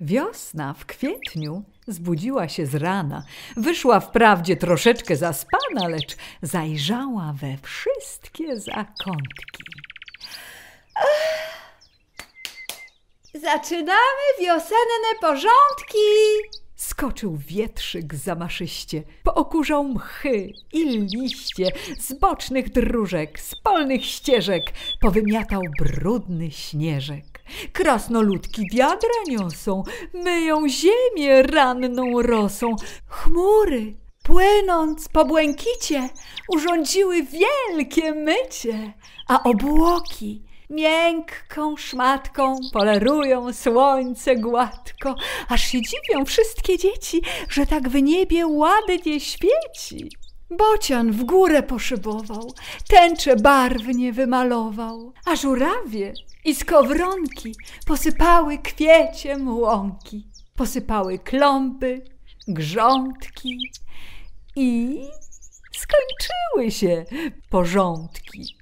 Wiosna w kwietniu zbudziła się z rana. Wyszła wprawdzie troszeczkę zaspana, lecz zajrzała we wszystkie zakątki. Zaczynamy wiosenne porządki! Skoczył wietrzyk zamaszyście, pookurzał mchy i liście z bocznych dróżek, z polnych ścieżek, powymiatał brudny śnieżek. Krasnoludki wiadra niosą, myją ziemię ranną rosą. Chmury, płynąc po błękicie, urządziły wielkie mycie, a obłoki miękką szmatką polerują słońce gładko, aż się dziwią wszystkie dzieci, że tak w niebie ładnie świeci. Bocian w górę poszybował, tęcze barwnie wymalował, a żurawie i skowronki posypały kwieciem łąki, posypały kląby, grządki i skończyły się porządki.